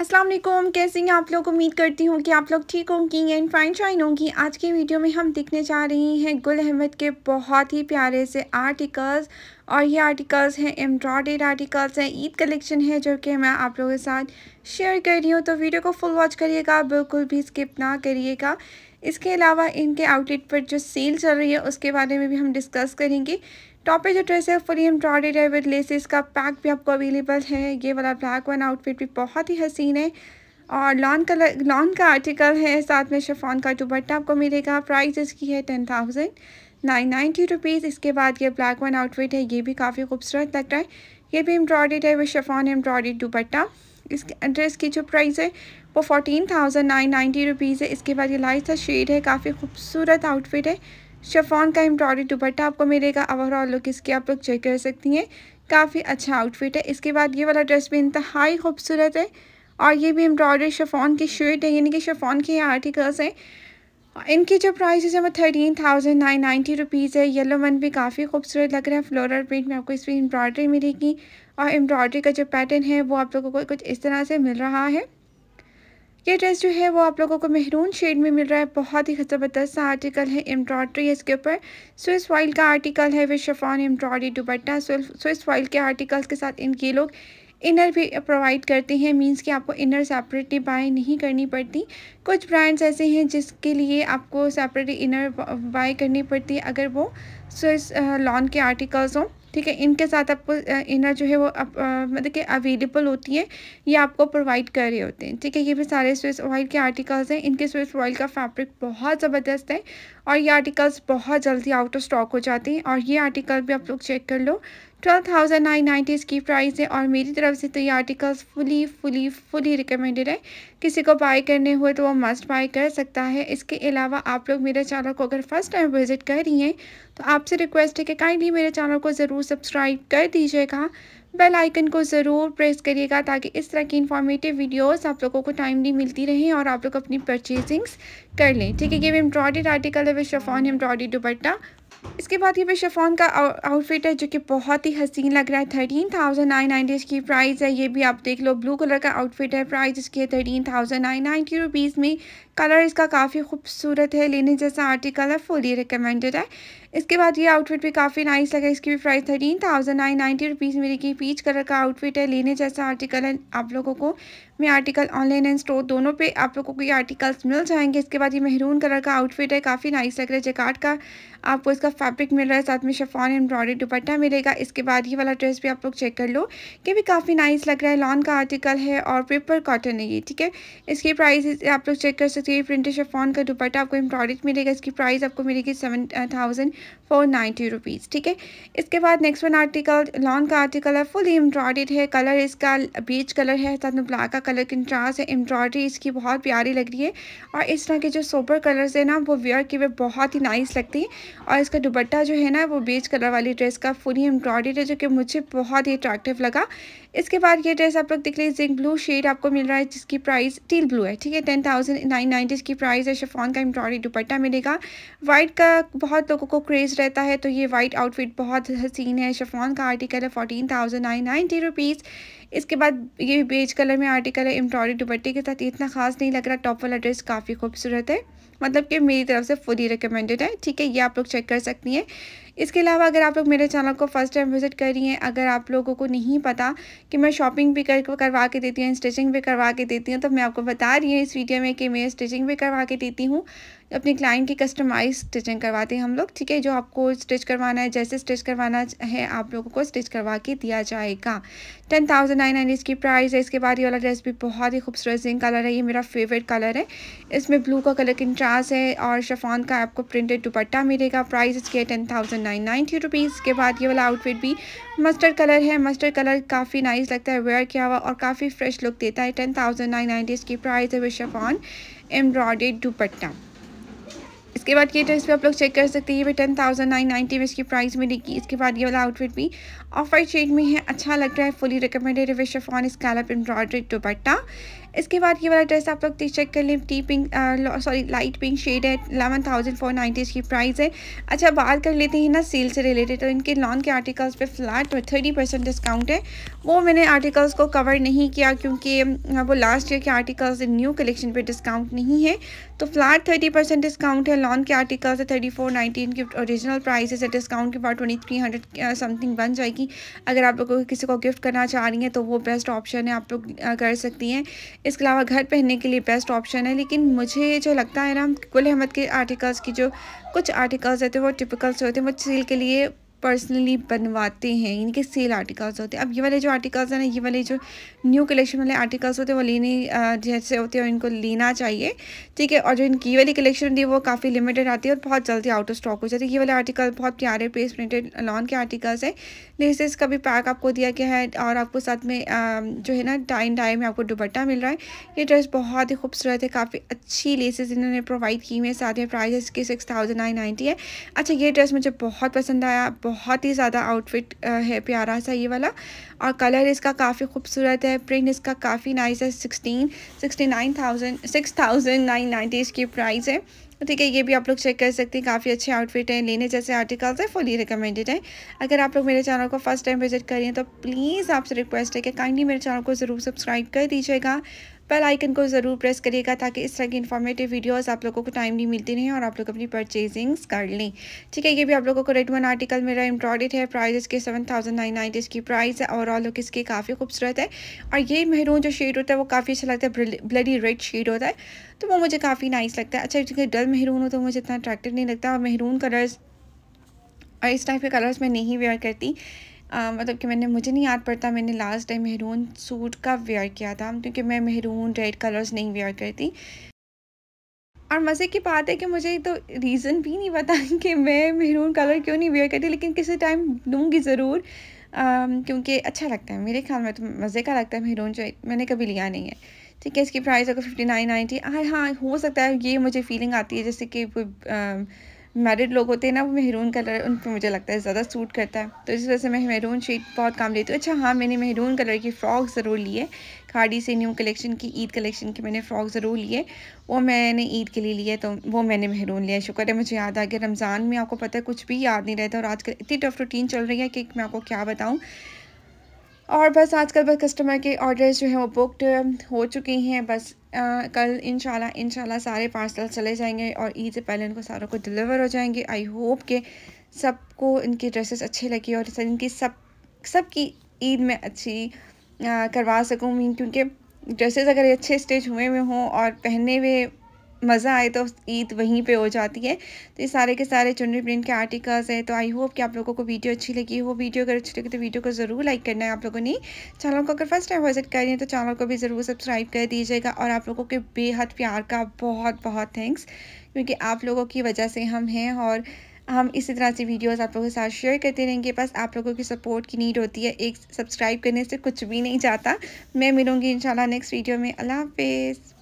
अस्सलाम वालेकुम कैसे हैं आप लोग उम्मीद करती हूँ कि आप लोग ठीक होंगी एंड फाइन शाइन होंगी आज की वीडियो में हम दिखने जा रही हैं गुल अहमद के बहुत ही प्यारे से आर्टिकल्स और ये आर्टिकल्स हैं एम्ब्रॉडेड आर्टिकल्स हैं ईद कलेक्शन है जो कि मैं आप लोगों के साथ शेयर कर रही हूँ तो वीडियो को फुल वॉच करिएगा बिल्कुल भी स्किप ना करिएगा इसके अलावा इनके आउटलेट पर जो सेल चल रही है उसके बारे में भी हम डिस्कस करेंगे टॉप पे जो ड्रेस है फुली एम्ब्रॉयडेड है विद लेसेस का पैक भी आपको अवेलेबल है ये वाला ब्लैक वन आउटफिट भी बहुत ही हसीन है और लॉन कलर लॉन का आर्टिकल है साथ में शेफॉन का दुपट्टा आपको मिलेगा प्राइस इसकी है ten thousand nine ninety rupees इसके बाद ये ब्लैक वन आउटफिट है ये भी काफ़ी खूबसूरत लग रहा है ये भी एम्ब्रॉयडेड है विद शेफॉन एम्ब्रॉयडेड दुपट्टा इस ड्रेस की जो प्राइस है वो fourteen thousand nine ninety rupees है इसके बाद ये लाइट सा शेड है काफ़ी खूबसूरत आउटफिट है शफॉन का एम्ब्रॉयडरी दुपट्टा आपको मिलेगा ओवरऑल लुक इसकी आप लोग चेक कर सकती हैं काफ़ी अच्छा आउटफिट है इसके बाद ये वाला ड्रेस भी इंतहाई खूबसूरत है और ये भी एम्ब्रॉयडरी शफॉन की शर्ट है यानी कि शफॉन के आर्टिकल्स हैं इनकी जो प्राइस है वो thirteen thousand nine ninety rupees है येलो वन भी काफ़ी खूबसूरत लग रहा है फ्लोरल प्रिंट में आपको इसमें एम्ब्रॉयडरी मिलेगी और एम्ब्रॉयडरी का जो पैटर्न है वो आप लोगों को कुछ इस तरह से मिल रहा है ये ड्रेस जो है वो आप लोगों को मेहरून शेड में मिल रहा है बहुत ही ज़बरदस्त सा आर्टिकल है एम्ब्रॉयड्री इसके ऊपर स्विस वाइल का आर्टिकल है विद शफॉन एम्ब्रॉयड्री दुबट्टा स्विस वाइल के आर्टिकल्स के साथ इनके लोग इनर भी प्रोवाइड करते हैं मींस कि आपको इनर सेपरेटली बाय नहीं करनी पड़ती कुछ ब्रांड्स ऐसे हैं जिसके लिए आपको सेपरेटली इनर बाय करनी पड़ती है अगर वो स्विस लॉन के आर्टिकल्स हों ठीक है इनके साथ आपको इनर जो है वो मतलब कि अवेलेबल होती है ये आपको प्रोवाइड कर रहे होते हैं ठीक है ये भी सारे स्विस ऑयल के आर्टिकल्स हैं इनके स्विस ऑयल का फैब्रिक बहुत ज़बरदस्त है और ये आर्टिकल्स बहुत जल्दी आउट ऑफ स्टॉक हो जाते हैं और ये आर्टिकल भी आप लोग चेक कर लो ट्वेल्व थाउजेंड नाइन नाइन्टी इसकी प्राइस है और मेरी तरफ से तो ये articles fully fully fully recommended है किसी को बाय करने हुए तो वो मस्ट बाय कर सकता है इसके अलावा आप लोग मेरे चैनल को अगर फर्स्ट टाइम विजिट कर रही हैं तो आपसे रिक्वेस्ट है कि काइंडली मेरे चैनल को ज़रूर सब्सक्राइब कर दीजिएगा बेल आइकन को ज़रूर प्रेस करिएगा ताकि इस तरह की इन्फॉर्मेटिव वीडियोस आप लोगों को टाइमली मिलती रहें और आप लोग अपनी परचेजिंग्स कर लें ठीक है ये एम्ब्रॉयडेड आर्टिकल है विद शफॉन दुपट्टा इसके बाद ये पे शेफोन का आउटफिट है जो कि बहुत ही हसीन लग रहा है थर्टीन थाउजेंड नाइन नाइनटी इसकी प्राइस है ये भी आप देख लो ब्लू कलर का आउटफिट है प्राइस इसके thirteen thousand nine ninety rupees में कलर इसका काफ़ी खूबसूरत है लेने जैसा आर्टिकल है फुली रिकमेंडेड है इसके बाद ये आउटफिट भी काफ़ी नाइस लगा इसकी भी price thirteen thousand nine ninety rupees मेरी की पीच कलर का आउटफिट है लेने जैसा आर्टिकल है आप लोगों को मैं आर्टिकल ऑनलाइन एंड स्टोर दोनों पे आप लोगों को ये आर्टिकल्स मिल जाएंगे इसके बाद ये महरून कलर का आउटफिट है काफ़ी नाइस लग रहा है जेकार्ड का आपको इसका फैब्रिक मिल रहा है साथ में शफॉन एम्ब्रॉयडरी दुपट्टा मिलेगा इसके बाद ये वाला ड्रेस भी आप लोग चेक कर लो कि भी काफ़ी नाइस लग रहा है लॉन का आर्टिकल है और पेपर कॉटन है ये ठीक है इसकी प्राइस आप लोग चेक कर सकते सकते हो ये प्रिंटेड शेफॉन का दुपट्टा आपको एम्ब्रॉडरी मिलेगा इसकी प्राइस आपको मिलेगी seven thousand four ninety rupees ठीक है इसके बाद नेक्स्ट वन आर्टिकल लॉन्ग का आर्टिकल है फुल एम्ब्रॉयड है कलर इसका बीच कलर है साथ में ब्लैक का कलर कंट्रास्ट है एम्ब्रॉयडरी इसकी बहुत प्यारी लग रही है और इस तरह के जो सोपर कलर्स है ना वो वेयर की वे बहुत ही नाइस लगती है और इसका दुपट्टा जो है ना वो बीच कलर वाली ड्रेस का फुली एम्ब्रॉयड है जो कि मुझे बहुत ही अट्रैक्टिव लगा इसके बाद ये ड्रेस आप लोग दिख रही है जिंक ब्लू शेड आपको मिल रहा है जिसकी प्राइस टील ब्लू है ठीक है टेन थाउजेंड नाइन नाइन्टीज़ की प्राइस है शिफॉन का एम्ब्रॉयडरी दुपट्टा मिलेगा वाइट का बहुत लोगों को क्रेज़ रहता है तो ये वाइट आउटफिट बहुत हसीन है शेफॉन का आर्टिकल है fourteen thousand nine ninety rupees इसके बाद ये बेज कलर में आर्टिकल है एम्ब्रॉयडरी दुपट्टे के साथ इतना खास नहीं लग रहा टॉप वाला ड्रेस काफ़ी खूबसूरत है मतलब कि मेरी तरफ से फुली रिकमेंडेड है ठीक है ये आप लोग चेक कर सकती हैं इसके अलावा अगर आप लोग मेरे चैनल को फर्स्ट टाइम विजिट कर रही हैं अगर आप लोगों को नहीं पता कि मैं शॉपिंग भी कर करवा के देती हूँ स्टिचिंग भी करवा के देती हूँ तो मैं आपको बता रही हूँ इस वीडियो में कि मैं स्टिचिंग भी करवा के देती हूँ अपने क्लाइंट की कस्टमाइज स्टिचिंग करवाते हैं हम लोग ठीक है जो आपको स्टिच करवाना है जैसे स्टिच करवाना है आप लोगों को स्टिच करवा के दिया जाएगा टेन थाउजेंड नाइन हंड्रेड की प्राइस है इसके बाद ये वाला ड्रेस भी बहुत ही खूबसूरत जिंक कलर है ये मेरा फेवरेट कलर है इसमें ब्लू का कलर कंट्रास्ट है और शफान का आपको प्रिंटेड दुपट्टा मिलेगा प्राइस इसकी है ten thousand nine ninety rupees के बाद ये वाला आउटफिट भी मस्टर्ड कलर है मस्टर्ड कलर काफ़ी नाइस लगता है वेयर किया हुआ और काफ़ी फ्रेश लुक देता है टेन थाउजेंड नाइन नाइन्टी इसकी प्राइस है विशफॉन एम्ब्रॉयड दुपट्टा इसके बाद ये ड्रेस भी आप लोग चेक कर सकते हैं ये भी टेन थाउजेंड नाइन नाइन्टी में इसकी प्राइस मिलेगी इसके बाद ये वाला आउटफिट भी ऑफर शेड में है अच्छा लग रहा है फुली रिकमेंडेड है विशफॉन स्कैलप एम्ब्रॉयड दुपट्टा इसके बाद ये वाला ड्रेस आप लोग चेक कर लें टी pink sorry light pink shade है एलेवन थाउजेंड फोर नाइन्टी इसकी प्राइस है अच्छा बात कर लेते हैं ना सेल से रिलेटेड तो इनके लॉन के आर्टिकल्स पे फ्लैट और थर्टी परसेंट डिस्काउंट है वो मैंने आर्टिकल्स को कवर नहीं किया क्योंकि uh, वो लास्ट ईयर के आर्टिकल्स न्यू कलेक्शन पर डिस्काउंट नहीं है तो फ्लैट थर्टी परसेंट डिस्काउंट है लॉन के आर्टिकल्स है थर्टी फोर नाइन्टी इनकी औरिजिनल प्राइस है डिस्काउंट के बाद ट्वेंटी थ्री हंड्रेड समथिंग बन जाएगी अगर आप लोगों को किसी को गिफ्ट करना चाह रही हैं तो वो बेस्ट ऑप्शन है आप लोग uh, कर सकती हैं इसके अलावा घर पहनने के लिए बेस्ट ऑप्शन है लेकिन मुझे जो लगता है ना गुल अहमद के आर्टिकल्स की जो कुछ आर्टिकल्स रहते हैं वो टिपिकल से होते हैं वो सील के लिए पर्सनली बनवाते हैं इनके सेल आर्टिकल्स होते हैं अब ये वाले जो आर्टिकल्स हैं ना ये वाले जो न्यू कलेक्शन वाले आर्टिकल्स होते हैं वो लेने जैसे होते हैं इनको लेना चाहिए ठीक है और जो इनकी वाली कलेक्शन होती है वो काफ़ी लिमिटेड आती है और बहुत जल्दी आउट ऑफ स्टॉक हो जाती है ये वाले आर्टिकल बहुत प्यारे पेस प्रिंटेड लॉन के आर्टिकल्स हैं लेसेस इसका भी पैक आपको दिया गया है और आपको साथ में जो है ना टाइम टाइम में आपको दुबट्टा मिल रहा है ये ड्रेस बहुत ही खूबसूरत है काफ़ी अच्छी लेसेस इन्होंने प्रोवाइड की हुई है साथ में प्राइस इसकी सिक्स है अच्छा ये ड्रेस मुझे बहुत पसंद आया बहुत बहुत ही ज़्यादा आउटफिट है प्यारा सा ये वाला और कलर इसका काफ़ी खूबसूरत है प्रिंट इसका काफ़ी नाइस है sixteen sixty nine thousand six thousand nine ninety इसकी प्राइस है ठीक है ये भी आप लोग चेक कर सकते हैं काफ़ी अच्छे आउटफिट हैं लेने जैसे आर्टिकल्स हैं फुली रिकमेंडेड हैं अगर आप लोग मेरे चैनल को फर्स्ट टाइम विजिट करिए तो प्लीज़ आपसे रिक्वेस्ट है कि काइंडली मेरे चैनल को ज़रूर सब्सक्राइब कर दीजिएगा बेल आइकन को ज़रूर प्रेस करिएगा ताकि इस तरह की इन्फॉर्मेटिव वीडियोस आप लोगों को टाइमली मिलती रहें और आप लोग अपनी परचेजिंग्स कर लें ठीक है ये भी आप लोगों को रेड वन आर्टिकल मेरा इम्प्रॉडेड है प्राइस इसके सेवन थाउजेंड नाइन नाइन इसकी प्राइस है और लुक इसकी काफ़ी खूबसूरत है और ये मेहरून जो शेड होता है वो काफ़ी अच्छा लगता है ब्लडी रेड शेड होता है तो वो मुझे काफ़ी नाइस लगता है अच्छा क्योंकि डल मेहरून हो तो मुझे इतना अट्रैक्टिव नहीं लगता और मेहरून कलर्स और इस टाइप के कलर्स मैं नहीं वेयर करती आ, um, मतलब कि मैंने मुझे नहीं याद पड़ता मैंने लास्ट टाइम महरून सूट का वेयर किया था क्योंकि मैं महरून रेड कलर्स नहीं वेयर करती और मज़े की बात है कि मुझे तो रीज़न भी नहीं पता कि मैं महरून कलर क्यों नहीं वेयर करती लेकिन किसी टाइम लूँगी ज़रूर um, क्योंकि अच्छा लगता है मेरे ख्याल में तो मज़े का लगता है महरून जो मैंने कभी लिया नहीं है ठीक है इसकी प्राइस अगर फिफ्टी नाइन नाइन्टी हाँ हो सकता है ये मुझे फीलिंग आती है जैसे कि कोई um, मैरिड लोग होते हैं ना वो मेहरून कलर उन पर मुझे लगता है ज़्यादा सूट करता है तो इस वजह से मैं मेहरून शीट बहुत काम लेती हूँ अच्छा हाँ मैंने मेहरून कलर की फ़्रॉक ज़रूर लिए खाड़ी से न्यू कलेक्शन की ईद कलेक्शन की मैंने फ़्रॉक ज़रूर लिए वो मैंने ईद के लिए लिए तो वो मैंने मेहरून लिया शुक्र है मुझे याद आ गया रमज़ान में आपको पता है कुछ भी याद नहीं रहता और आजकल इतनी टफ रूटीन चल रही है कि मैं आपको क्या बताऊँ और बस आजकल बस कस्टमर के ऑर्डर्स जो हैं वो बुकड हो चुके हैं बस आ, कल इन इंशाल्लाह सारे पार्सल चले जाएंगे और ईद से पहले उनको सारों को डिलीवर हो जाएंगे आई होप के सबको इनकी ड्रेसेस अच्छी लगी और इनकी सब सबकी ईद में अच्छी आ, करवा सकूँ क्योंकि ड्रेसेस अगर ये अच्छे स्टेज हुए हुए हों और पहने हुए मज़ा आए तो ईद वहीं पे हो जाती है तो ये सारे के सारे चुनरी प्रिंट के आर्टिकल्स हैं तो आई होप कि आप लोगों को वीडियो अच्छी लगी हो वीडियो अगर अच्छी लगी तो वीडियो को ज़रूर लाइक करना है आप लोगों ने चैनल को अगर फर्स्ट टाइम विजिट कर रही है तो चैनल को भी ज़रूर सब्सक्राइब कर दीजिएगा और आप लोगों के बेहद प्यार का बहुत बहुत थैंक्स क्योंकि आप लोगों की वजह से हम हैं और हम इसी तरह से वीडियोस आप लोगों के साथ शेयर करते रहेंगे बस आप लोगों की सपोर्ट की नीड होती है एक सब्सक्राइब करने से कुछ भी नहीं जाता मैं मिलूँगी इंशाल्लाह नेक्स्ट वीडियो में अल्लाह हाफिज़